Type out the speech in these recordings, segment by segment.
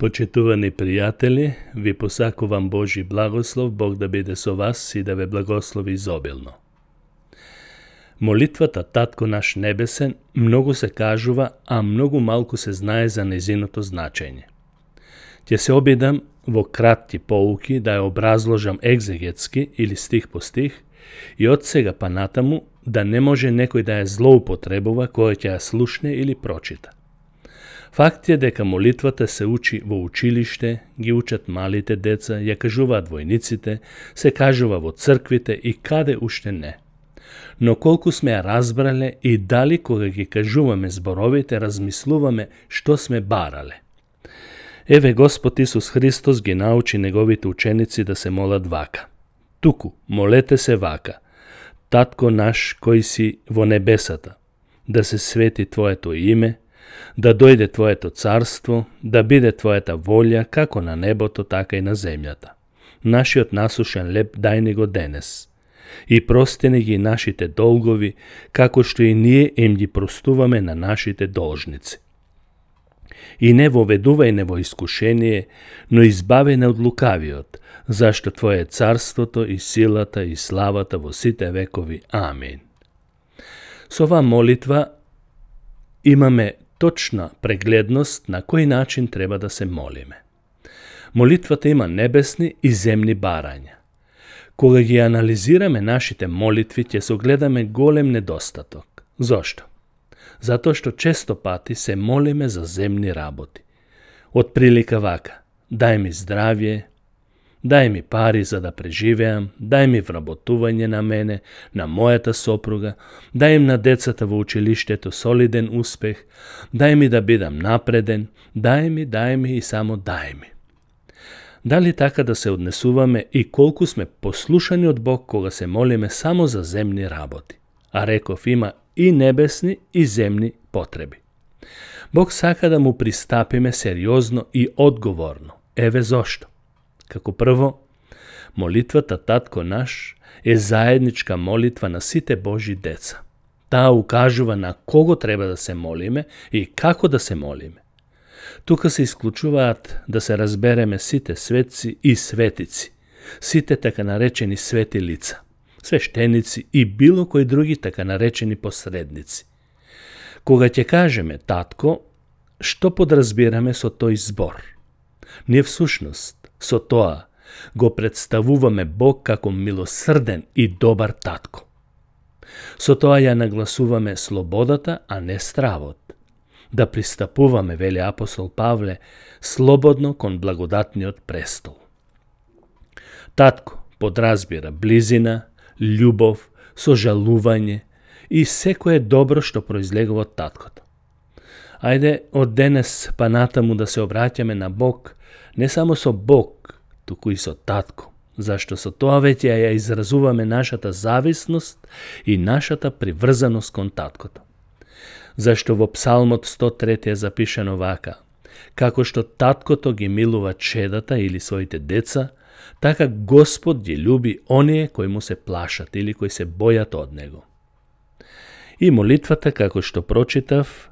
Почитувани пријатели, ви посакувам Божи благослов, Бог да биде со вас и да ве благослови изобилно. Молитвата Татко наш небесен многу се кажува, а многу малку се знае за незиното значење. Ќе се обидам во кратки поуки да ја образложам екзегетски или стих по стих и од сега па натаму да не може некој да ја злоупотребува кој ќе ја слушне или прочита. Факт е дека молитвата се учи во училиште, ги учат малите деца, ја кажуваат војниците, се кажува во црквите и каде уште не. Но колку сме ја разбрале и дали кога ги кажуваме зборовите размислуваме што сме барале. Еве Господ Исус Христос ги научи неговите ученици да се молат вака. Туку, молете се вака. Татко наш кој си во небесата, да се свети Твоето име – да дојде Твоето царство, да биде Твојата волја, како на небото, така и на земјата. Нашиот насушен леп дај ни го денес. И простени ги нашите долгови, како што и ние им ги простуваме на нашите должници. И не воведувај не во искушение, но избави не од лукавиот, зашто Твое е царството и силата и славата во сите векови. Амин. Со ова молитва имаме точна прегледност на кој начин треба да се молиме. Молитвата има небесни и земни барања. Кога ги анализираме нашите молитви, ќе огледаме голем недостаток. Зошто? Затоа што често пати се молиме за земни работи. Од прилика вака, дај ми здравје, Дај ми пари за да преживеам, дај ми вработување на мене, на мојата сопруга, дај им на децата во училиштето солиден успех, дај ми да бидам напреден, дај ми, дај ми и само дај ми. Дали така да се однесуваме и колку сме послушани од Бог кога се молиме само за земни работи? А реков има и небесни и земни потреби. Бог сака да му пристапиме сериозно и одговорно. Еве зошто. Како прво, молитвата Татко наш е заедничка молитва на сите Божи деца. Таа укажува на кого треба да се молиме и како да се молиме. Тука се исклучуваат да се разбереме сите светци и светици, сите така наречени свети лица, свештеници и било кои други така наречени посредници. Кога ќе кажеме татко, што подразбираме со тој збор? Ние всушност Со тоа го представуваме Бог како милосрден и добар татко. Со тоа ја нагласуваме слободата, а не стравот. Да пристапуваме, вели апостол Павле, слободно кон благодатниот престол. Татко подразбира близина, љубов, сожалување и секое добро што произлегува од таткото. Ајде од денес па натаму да се обраќаме на Бог, не само со Бог, туку и со Татко, зашто со тоа веќе ја изразуваме нашата зависност и нашата приврзаност кон Таткото. Зашто во Псалмот 103 е запишено вака – како што таткото ги милува чедата или своите деца, така Господ ги люби оние кои му се плашат или кои се бојат од него. И молитвата, како што прочитав,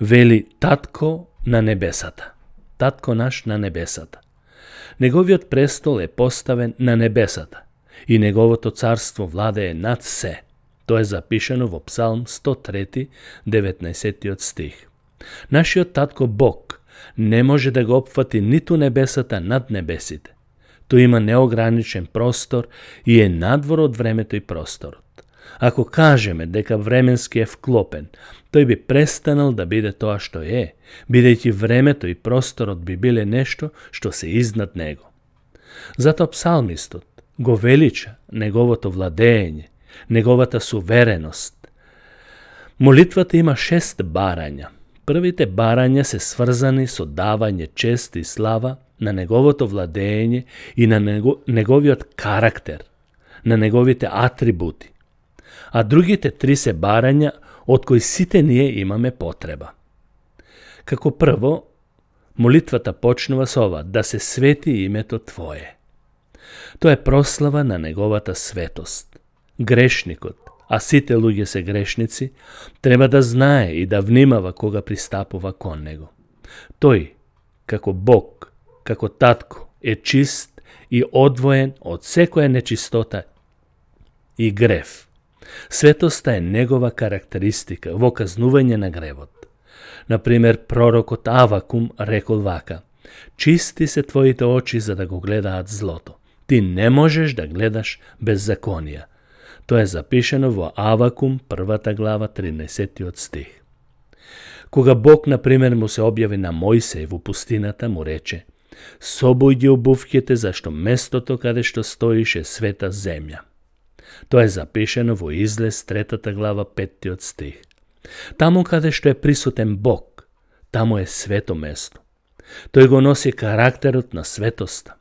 вели Татко на небесата. Татко наш на небесата. Неговиот престол е поставен на небесата и неговото царство владее над се. Тоа е запишено во Псалм 103, 19 стих. Нашиот татко Бог не може да го опфати ниту небесата над небесите. Тој има неограничен простор и е надвор од времето и просторот. Ако кажеме дека временски е вклопен, тој би престанал да биде тоа што е, бидејќи времето и просторот би биле нешто што се изнад него. Затоа псалмистот го велича неговото владење, неговата сувереност. Молитвата има шест барања. Првите барања се сврзани со давање чест и слава на неговото владење и на него, неговиот карактер, на неговите атрибути – а другите три се барања од кои сите ние имаме потреба. Како прво, молитвата почнува со ова, да се свети името Твое. Тоа е прослава на Неговата светост. Грешникот, а сите луѓе се грешници, треба да знае и да внимава кога пристапува кон Него. Тој, како Бог, како Татко, е чист и одвоен од секоја нечистота и грев. Светоста е негова карактеристика во казнување на гревот. Например, пророкот Авакум рекол вака «Чисти се твоите очи за да го гледаат злото. Ти не можеш да гледаш без законија. Тоа е запишено во Авакум, првата глава, 13 стих. Кога Бог, например, му се објави на Мојсеј во пустината, му рече – «Собуј ги обувките, зашто местото каде што стоиш е света земја. Тоа е запишено во излез третата глава петтиот стих. Таму каде што е присутен Бог, таму е свето место. Тој го носи карактерот на светоста.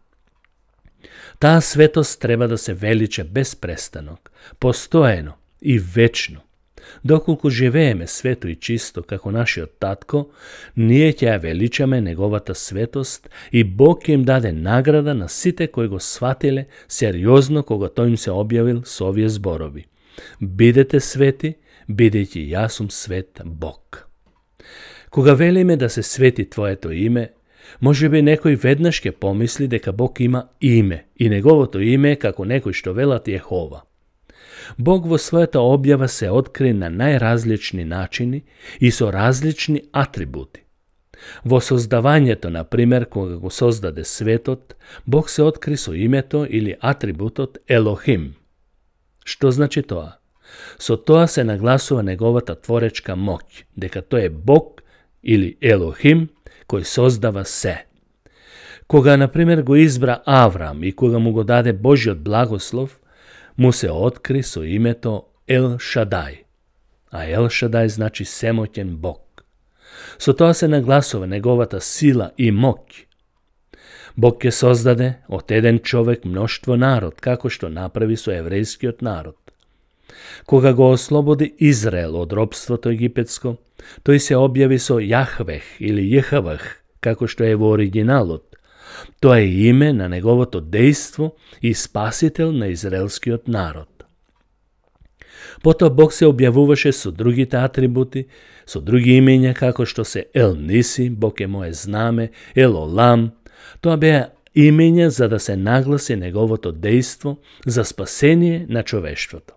Таа светост треба да се величе без престанок, постоено и вечно. Доколку живееме свето и чисто како нашиот татко, ние ќе ја величаме неговата светост и Бог ќе им даде награда на сите кои го сватиле сериозно кога тој им се објавил со овие зборови. Бидете свети, бидејќи јас сум свет Бог. Кога велиме да се свети Твоето име, може би некој веднаш ќе помисли дека Бог има име и неговото име е како некој што велат Јехова. Бог во својата објава се откри на најразлични начини и со различни атрибути. Во создавањето, на пример, кога го создаде светот, Бог се откри со името или атрибутот Елохим. Што значи тоа? Со тоа се нагласува неговата творечка моќ, дека тој е Бог или Елохим кој создава се. Кога, на пример, го избра Аврам и кога му го даде Божиот благослов, му се откри со името Ел Шадај, а Ел Шадај значи семоќен Бог. Со тоа се нагласува неговата сила и моќ. Бог ќе создаде од еден човек мноштво народ, како што направи со еврејскиот народ. Кога го ослободи Израел од робството египетско, тој се објави со Јахвех или Јехавах, како што е во оригиналот, Тоа е име на неговото дејство и спасител на израелскиот народ. Потоа Бог се објавуваше со другите атрибути, со други имења како што се Ел Ниси, Бог е мое знаме, Ел Олам. Тоа беа имења за да се нагласи неговото дејство за спасение на човештвото.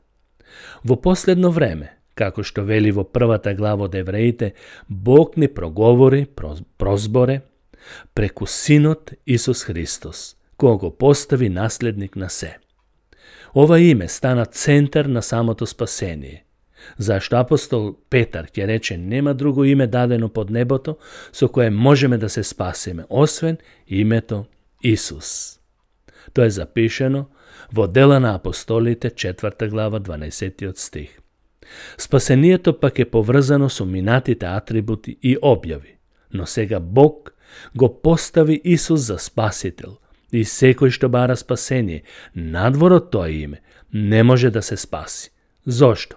Во последно време, како што вели во првата глава од евреите, Бог ни проговори, прозборе, преку Синот Исус Христос, кој го постави наследник на се. Ова име стана центар на самото спасение. Зашто апостол Петар ќе рече нема друго име дадено под небото со кое можеме да се спасиме, освен името Исус. Тоа е запишено во Дела на апостолите, 4 глава, 12 стих. Спасението пак е поврзано со минатите атрибути и објави, но сега Бог го постави Исус за спасител. И секој што бара спасение, надвор од тоа име, не може да се спаси. Зошто?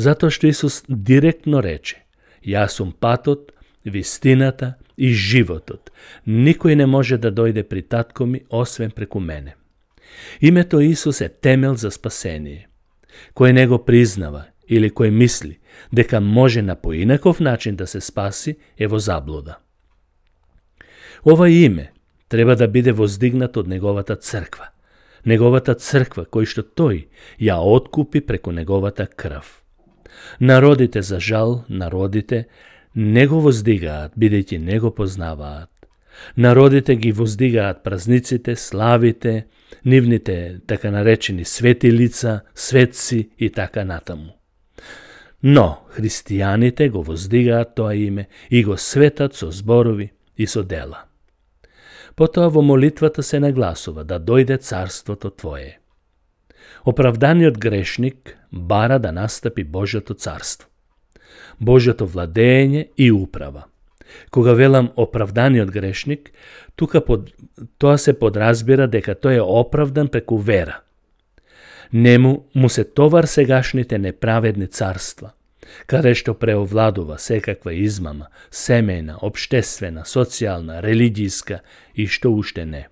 Затоа што Исус директно рече, Јас сум патот, вистината и животот. Никој не може да дојде при татко ми, освен преку мене. Името Исус е темел за спасение. Кој не го признава или кој мисли дека може на поинаков начин да се спаси, е во заблуда. Ова име треба да биде воздигнат од неговата црква, неговата црква кој што тој ја откупи преку неговата крв. Народите за жал, народите не го воздигаат, бидејќи не го познаваат. Народите ги воздигаат празниците, славите, нивните така наречени свети лица, светци и така натаму. Но христијаните го воздигаат тоа име и го светат со зборови и со дела. Потоа во молитвата се нагласува да дојде царството Твое. Оправданиот грешник бара да настапи Божјото царство, Божјото владење и управа. Кога велам оправданиот грешник, тука под, тоа се подразбира дека тој е оправдан преку вера. Нему му се товар сегашните неправедни царства – каде што преовладува секаква измама, семена, обштествена, социјална, религијска и што уште не.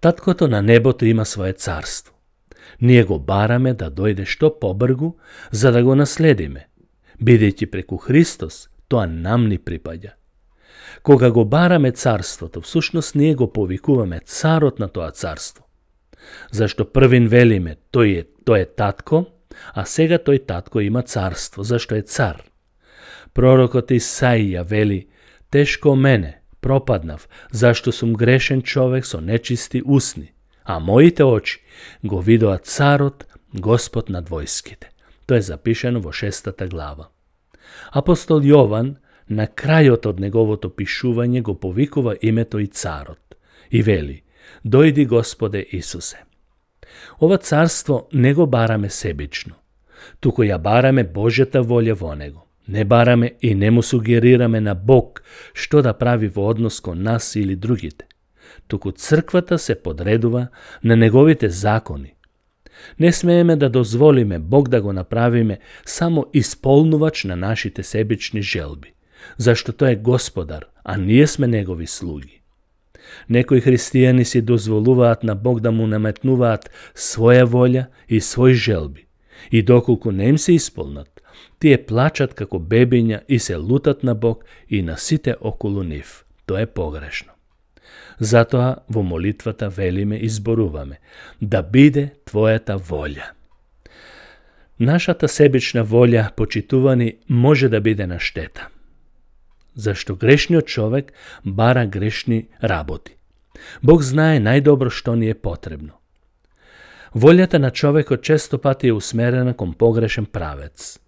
Таткото на небото има свое царство. Ние го бараме да дојде што побргу, за да го наследиме, бидејќи преку Христос тоа нам ни припаѓа. Кога го бараме царството, всушност ние го повикуваме царот на тоа царство. Зашто првин велиме, тој е, тој е татко, а сега тој татко има царство, зашто е цар. Пророкот Исаија вели, тешко мене, пропаднав, зашто сум грешен човек со нечисти усни, а моите очи го видоа царот, Господ над војските. Тоа е запишено во шестата глава. Апостол Јован на крајот од неговото пишување го повикува името и царот и вели: Дојди Господе Исусе ова царство не го бараме себично, туку ја бараме Божјата волја во него. Не бараме и не му сугерираме на Бог што да прави во однос кон нас или другите, туку црквата се подредува на неговите закони. Не смееме да дозволиме Бог да го направиме само исполнувач на нашите себични желби, зашто тој е господар, а ние сме негови слуги. Некои христијани си дозволуваат на Бог да му наметнуваат своја волја и свој желби. И доколку не им се исполнат, тие плачат како бебиња и се лутат на Бог и на сите околу нив. Тоа е погрешно. Затоа во молитвата велиме и зборуваме да биде твојата волја. Нашата себична волја, почитувани, може да биде на штета зашто грешниот човек бара грешни работи. Бог знае најдобро што ни е потребно. Волјата на човекот често пати е усмерена кон погрешен правец.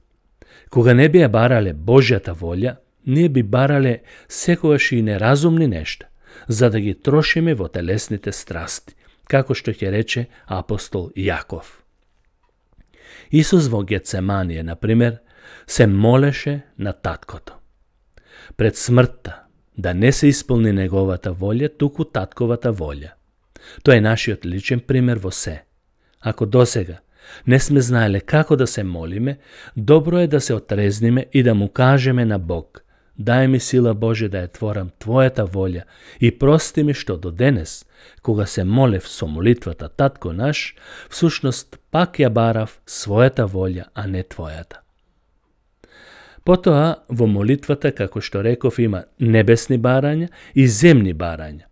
Кога не би ја барале Божјата волја, ние би барале секогаш и неразумни нешта, за да ги трошиме во телесните страсти, како што ќе рече апостол Јаков. Исус во Гецеманија, например, се молеше на таткото пред смртта, да не се исполни неговата волја, туку татковата волја. Тоа е нашиот личен пример во се. Ако досега не сме знаеле како да се молиме, добро е да се отрезниме и да му кажеме на Бог, дај ми сила Боже да ја творам Твојата волја и прости ми што до денес, кога се молев со молитвата Татко наш, всушност пак ја барав својата волја, а не Твојата. Потоа во молитвата, како што реков, има небесни барања и земни барања.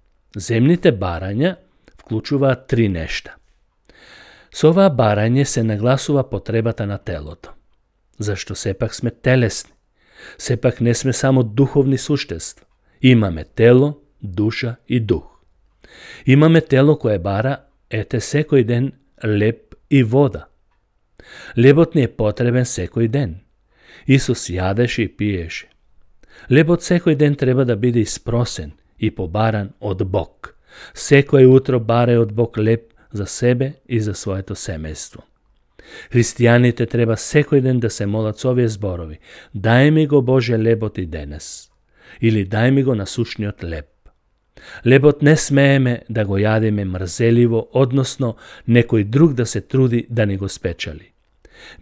Земните барања вклучуваат три нешта. Со ова барање се нагласува потребата на телото. Зашто сепак сме телесни. Сепак не сме само духовни суштества. Имаме тело, душа и дух. Имаме тело кое бара, ете секој ден, леп и вода. Лебот не е потребен секој ден – Исус јадеше и пиеше. Лебот секој ден треба да биде испросен и побаран од Бог. Секој утро баре од Бог леп за себе и за своето семејство. Христијаните треба секој ден да се молат со овие зборови. Дај ми го Боже лебот и денес. Или дај ми го насушниот леп“. Лебот не смееме да го јадеме мрзеливо, односно некој друг да се труди да ни го спечали.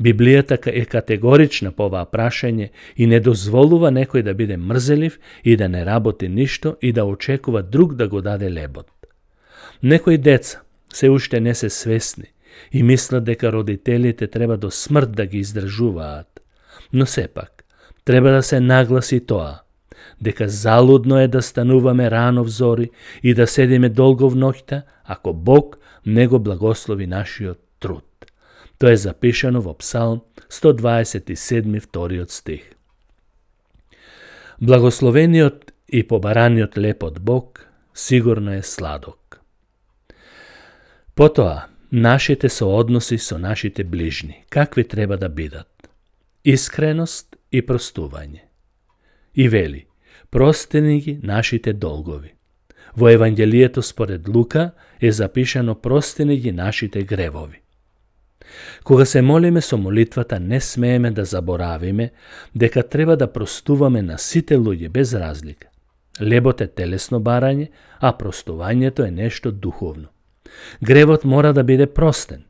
Библијата е категорична по оваа прашање и не дозволува некој да биде мрзелив и да не работи ништо и да очекува друг да го даде лебот. Некои деца се уште не се свесни и мислат дека родителите треба до смрт да ги издржуваат. Но сепак, треба да се нагласи тоа, дека залудно е да стануваме рано в зори и да седиме долго в ноќта, ако Бог не го благослови нашиот труд. Тоа е запишано во Псалм 127 вториот стих. Благословениот и побараниот лепот Бог сигурно е сладок. Потоа, нашите соодноси со нашите ближни, какви треба да бидат? Искреност и простување. И вели, простени ги нашите долгови. Во Евангелието според Лука е запишано простени ги нашите гревови. Кога се молиме со молитвата, не смееме да заборавиме дека треба да простуваме на сите луѓе без разлика. Лебот е телесно барање, а простувањето е нешто духовно. Гревот мора да биде простен,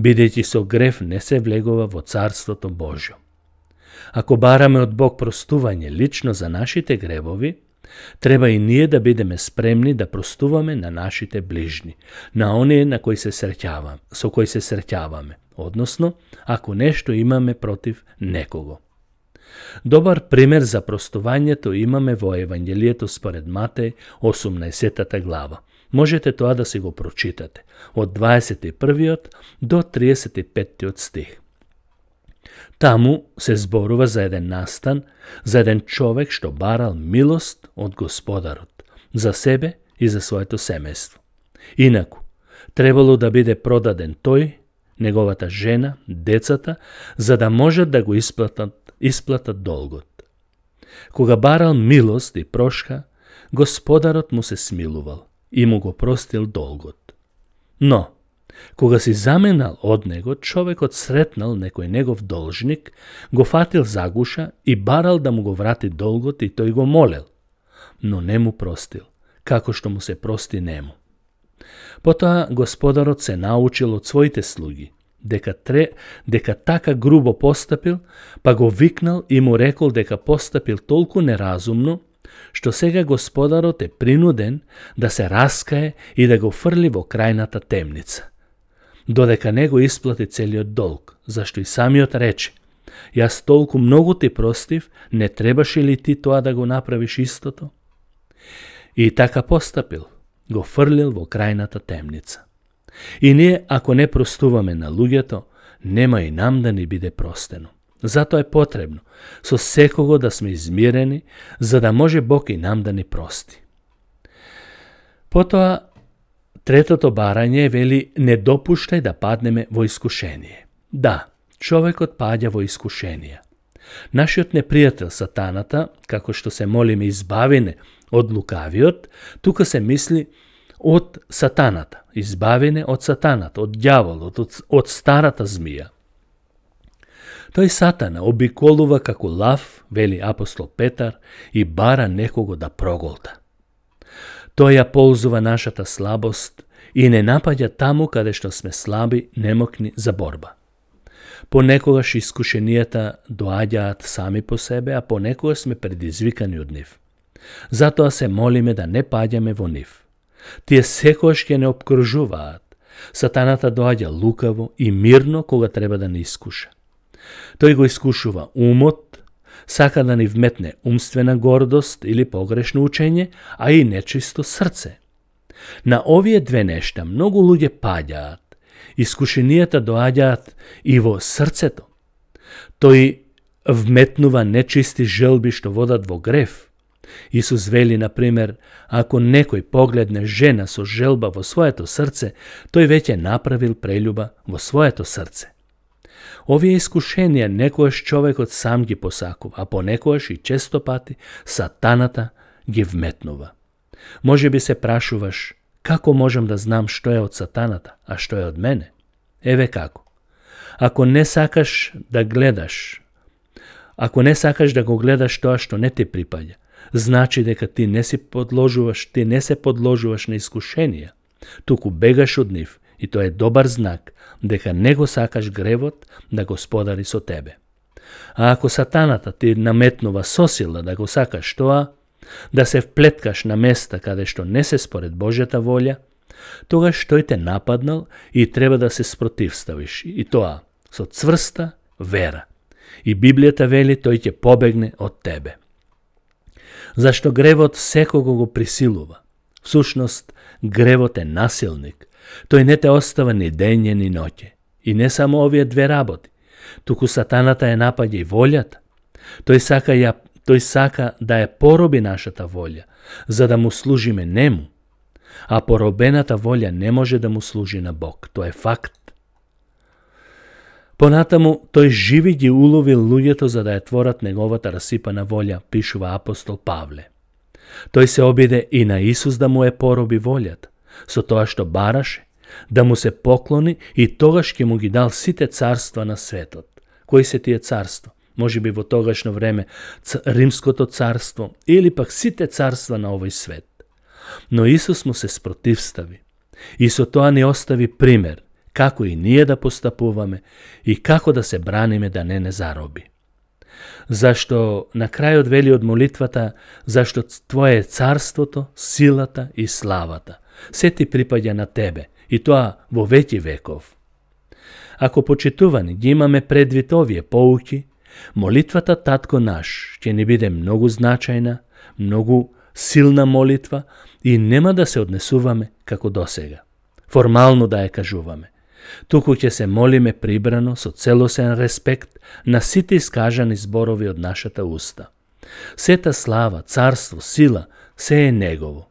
бидејќи со грев не се влегува во Царството Божјо. Ако бараме од Бог простување лично за нашите гревови, треба и ние да бидеме спремни да простуваме на нашите ближни, на оние на кои се среќаваме, со кои се среќаваме односно ако нешто имаме против некого. Добар пример за простувањето имаме во Евангелието според Матеј 18 глава. Можете тоа да си го прочитате, од 21 до 35 стих. Таму се зборува за еден настан, за еден човек што барал милост од господарот, за себе и за своето семејство. Инаку, требало да биде продаден тој неговата жена, децата, за да можат да го исплатат, исплатат долгот. Кога барал милост и прошка, господарот му се смилувал и му го простил долгот. Но, кога си заменал од него, човекот сретнал некој негов должник, го фатил за гуша и барал да му го врати долгот и тој го молел, но не му простил, како што му се прости нему. Потоа господарот се научил од своите слуги, дека, тре, дека така грубо постапил, па го викнал и му рекол дека постапил толку неразумно, што сега господарот е принуден да се раскае и да го фрли во крајната темница. Додека него исплати целиот долг, зашто и самиот рече, јас толку многу ти простив, не требаше ли ти тоа да го направиш истото? И така постапил, го фрлил во крајната темница. И ние, ако не простуваме на луѓето, нема и нам да ни биде простено. Затоа е потребно со секого да сме измирени, за да може Бог и нам да ни прости. Потоа, третото барање вели не допуштај да паднеме во искушение. Да, човекот паѓа во искушение. Нашиот непријател сатаната, како што се молиме избавине од лукавиот, тука се мисли од сатаната, избавене од сатаната, од дјаволот, од, од старата змија. Тој сатана обиколува како лав, вели апостол Петар, и бара некого да проголта. Тој ја ползува нашата слабост и не напаѓа таму каде што сме слаби, немокни за борба. Понекогаш искушенијата доаѓаат сами по себе, а понекогаш сме предизвикани од нив. Затоа се молиме да не паѓаме во нив. Тие секојаш ќе не обкружуваат. Сатаната доаѓа лукаво и мирно кога треба да не искуша. Тој го искушува умот, сака да ни вметне умствена гордост или погрешно учење, а и нечисто срце. На овие две нешта многу луѓе паѓаат. Искушенијата доаѓаат и во срцето. Тој вметнува нечисти желби што водат во грев. Исус вели, например, ако некој погледне жена со желба во своето срце, тој веќе направил прелюба во своето срце. Овие искушенија некојаш човекот сам ги посакува, а понекојаш и често пати сатаната ги вметнува. Може би се прашуваш, како можам да знам што е од сатаната, а што е од мене? Еве како. Ако не сакаш да гледаш, ако не сакаш да го гледаш тоа што не ти припаѓа, значи дека ти не се подложуваш, ти не се подложуваш на искушенија, туку бегаш од нив и тоа е добар знак дека не го сакаш гревот да го сподари со тебе. А ако сатаната ти наметнува сосила да го сакаш тоа, да се вплеткаш на места каде што не се според Божјата волја, тогаш тој те нападнал и треба да се спротивставиш, и тоа со цврста вера. И Библијата вели тој ќе побегне од тебе зашто гревот секого го присилува. Всушност, гревот е насилник. Тој не те остава ни денје ни ноќе. И не само овие две работи. Туку сатаната е нападја и волјата. Тој сака, ја, тој сака да ја пороби нашата волја, за да му служиме нему. А поробената волја не може да му служи на Бог. Тоа е факт. Понатаму, тој живи ги уловил луѓето за да ја творат неговата расипана волја, пишува апостол Павле. Тој се обиде и на Исус да му е пороби волјат, со тоа што бараше, да му се поклони и тогаш ќе му ги дал сите царства на светот. Кои се тие царства? Може би во тогашно време ц... Римското царство или пак сите царства на овој свет. Но Исус му се спротивстави и со тоа не остави пример – како и ние да постапуваме и како да се браниме да не не зароби. Зашто на крајот вели од молитвата, зашто Твое царството, силата и славата. Се ти припаѓа на Тебе и тоа во веќи веков. Ако почитувани ги имаме предвид овие поуки, молитвата Татко наш ќе ни биде многу значајна, многу силна молитва и нема да се однесуваме како досега. Формално да ја кажуваме. Туку ќе се молиме прибрано со целосен респект на сите искажани зборови од нашата уста. Сета слава, царство, сила, се е Негово.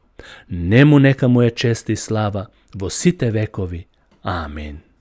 Нему нека му е чест и слава во сите векови. Амин.